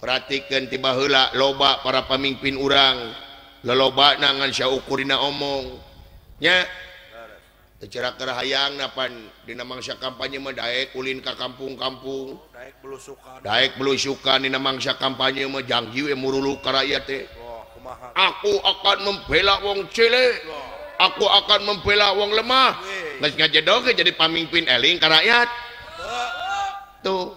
perhatikan tibala loba para pemimpin urang lelobak nanganya ukurina omongnyacerah kerahaang napan dinamangya kampanye medae kulinkah kampung-kampunglusuka melusukan dinamang kampanye mejang ji muruluat aku akan mempelak wong cilek aku akan mempela ug lemahnyajado jadi pemimpin Eling rakyat tuh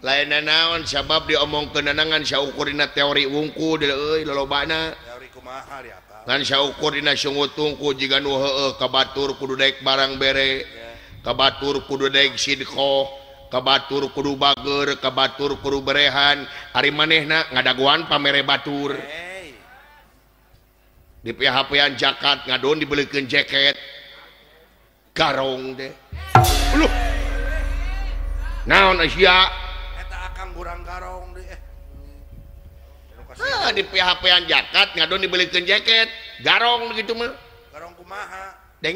lainon sabab dioomong kenanganyauku teorigkuturdu barang bere kabaturdukho kabatur Purdu bager kabatur Puru berehan hari maneh ngadaguan pamere batur di pihak- puyan jakat ngadoun dibeliken jaket karung deh naon Eh. Ah, di piha-pa yang jakat nga dibeli tun jaket garong begitu de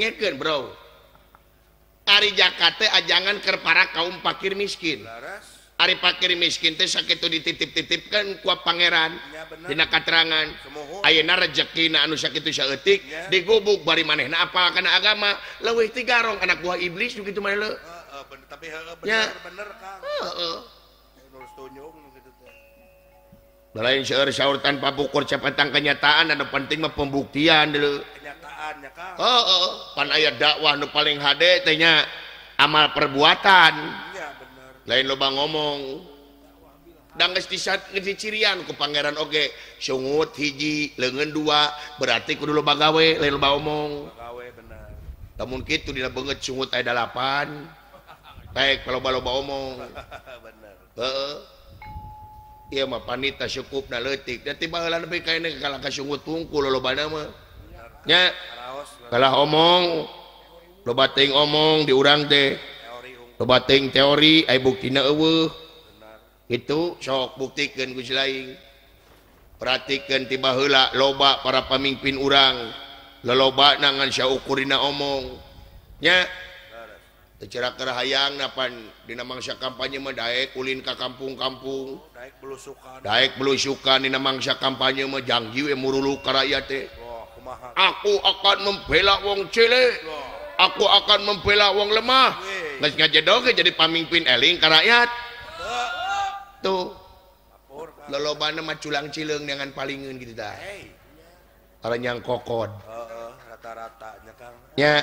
hari Jakkat janganker para kaum pakir miskin hari pakir miskin teh sakit itu dititip-titipkan gua Pangeran katerangan Ana rejekin an sakittik digubuk bari mana apa karena agama lewih tiga garong karena gua iblis begitu bener punyalainur tanpa korcepang kenyataan ada penting pembuktian dulu oh, oh, oh. pan ayat dakwah paling HD tanya amal perbuatan lain lubang ngomong dan cirian ke pangeran Okegut hiji lengen dua berarti dulubagaweba omong namun gitu bangetpan teh kalau balba omong bebenar Hai iyamah panitas cukup naletik dan tiba lebih ka ini kalau kasgu tungkul lo namanya kalah omong lobating omong diuran de lobating teori ay buktiwu itu sok buktikanla perhatikan tibalak lobak para pemimpin urang lelobak nangan siya ukuri na omongnya ce keraang napan dinamangya kampanye medae kulin Ka kampung-kampung melus dinamang kampanye mejang e muruluraya e. aku akan mempelak wong cilek aku akan mempela uang lemahnyadoge jadi pemimpin Elingkyat tuhlangng dengan paling menjadi yang kokot rata-ratanya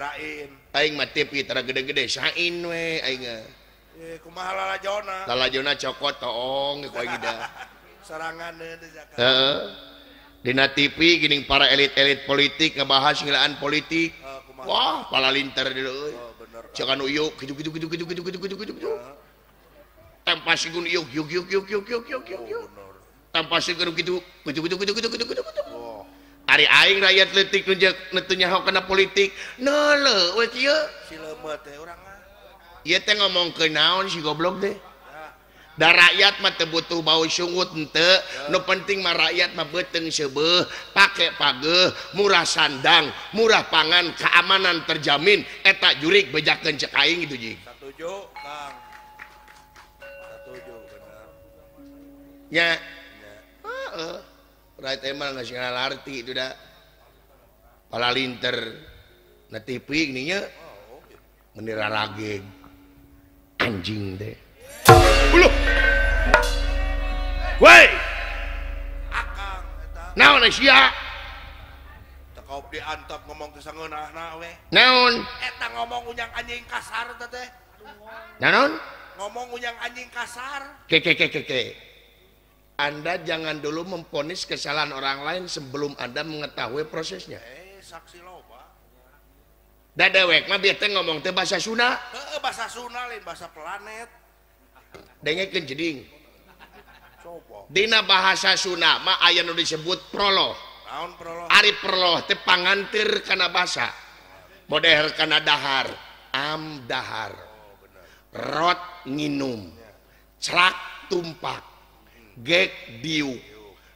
de-ge Jo coko toong ser Dina TV gini para elit-elit politik ngebahas nilaian politik Wah pala linter dulu mulaiing rakyattiktunya karena politik ngomong ke naon sih goblok dehdah rakyat mate butuh bausgut Entte no penting ma rakyat ma bete sebeh pakai page murah sandang murah pangan keamanan terjamin etak julik beken ceka gitu ya punya tema nasional arti kepala linter menera lagi anjing de ngomongon ngong anjing kasar ngomong anjing kasar and jangan dulu memmpuis kesalahan orang lain sebelum anda mengetahui prosesnya eh, ngomong Sun Dina bahasa Sunnah ma disebut Prolohlo tepanggantir karena bahasa model Kanadahar amdahar oh, rot minuumrak tumpakan punya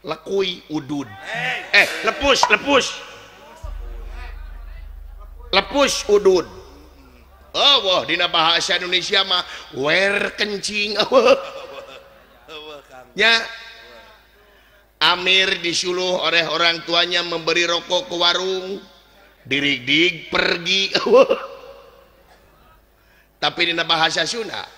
lekui ud ehpuspus lepus ud Dina bahasa Indonesiamah where kencing Amir disuruh oleh orang tuanya memberi rokok ke warung diri gig pergi tapi Dina bahasa Sunnah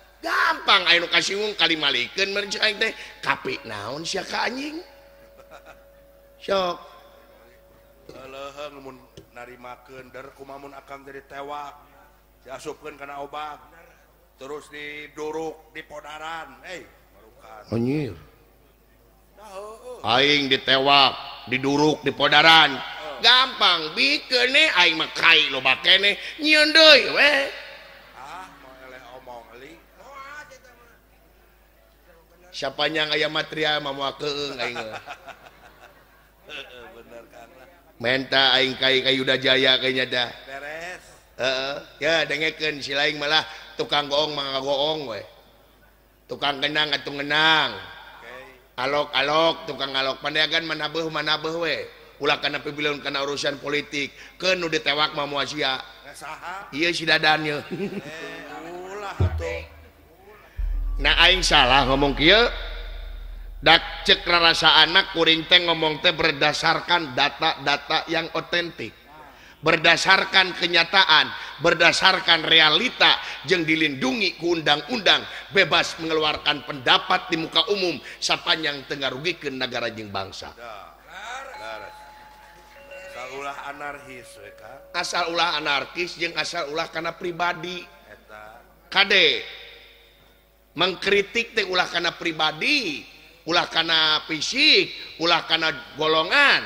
punya gampang air lokasi kali tapi naonk nandermun akan jadi tewak jas karena o terus diduru di podarannyiing ditewak diduruk di podaran gampang bikin nih makaai lo bak we punya Sinya aya matriya mamamu ke mentaing ka kayuda Jayada deken silain malah tukang goong manga goong we tukang kenang at ngenang kalauokkalok tukang alok pandagan mana manabilun ke urusan politik ke ditewak mamusia ya si adanya salah ngomongdak cekra rasa anak kuriteng ngomong teh berdasarkan data-data yang otentik berdasarkan kenyataan berdasarkan realita yang dilindungi ke undang-undang bebas mengeluarkan pendapat di muka umum sapan yang tengahrugi ke negara Jing bangsalah anarkis asallah anarkis yang asal ulah karena pribadi kadek yang mengkritik teh ulah karena pribadi ulah karena fisik ulah karena golongan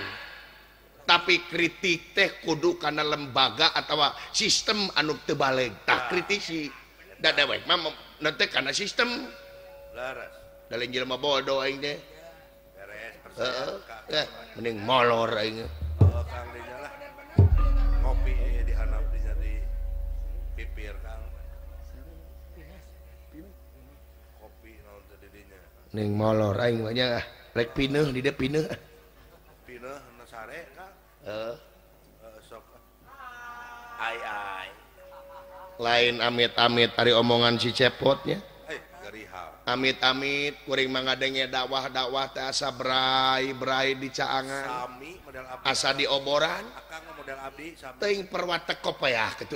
tapi kritik teh kudu karena lembaga atau sistem anuge tebaliktahkritisindawe Ma karena sistemjil bo mau orangnya eh, lain amit-amit dari omongan si cepotnya eh, amit-amit puring man adangnya dakwah dakwah terasa brai brai didicaanga asa dioboraran te per watkopah ke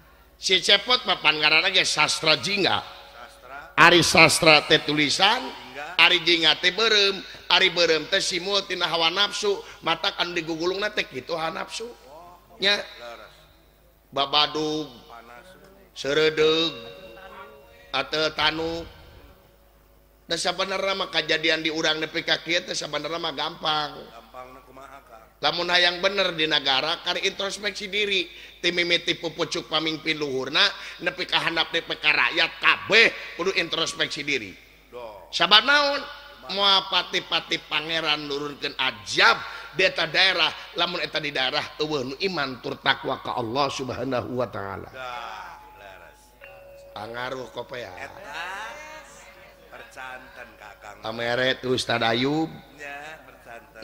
cepot papan karena sastra Jinga Ari sastra tetulisan Ari Jingem Ariteswa nafsu matakan di gugulung netik itu nafsu oh, atau tanu Desa Benama maka jadidian di urang nepi kaki Des desa Panerama gampang lamun hayang bener di negara kar introspeksi diri timimiti pupucuk pamimpin luhurna nepi kahanap handap nepi rakyat kabeh kudu introspeksi diri sabar naon mau pati-pati pangeran nurunkan ajab di eta daerah lamun eta di daerah eueuh nu iman tur takwa ka Allah Subhanahu wa taala pangaruh ah, kopea ya? percanten kakang amere Ustaz Ayub Ya, percanten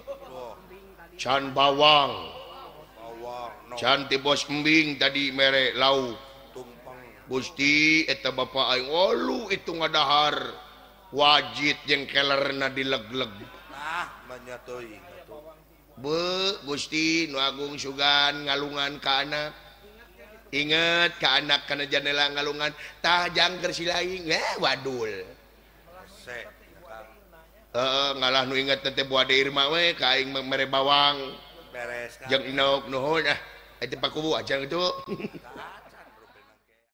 bawang cantik Bos gembing tadi merek laut busti eteta ba wolu oh, itu nga dahar wajib yang keller na dileggletu guststi Agung Sugan ngaan kanak ingat keakkana jandela galungan tahajang tersilange eh, wadul ngalah nuinggat tete bu dirmawe kaing mang merebawang je no nu ah, pak ku ang itu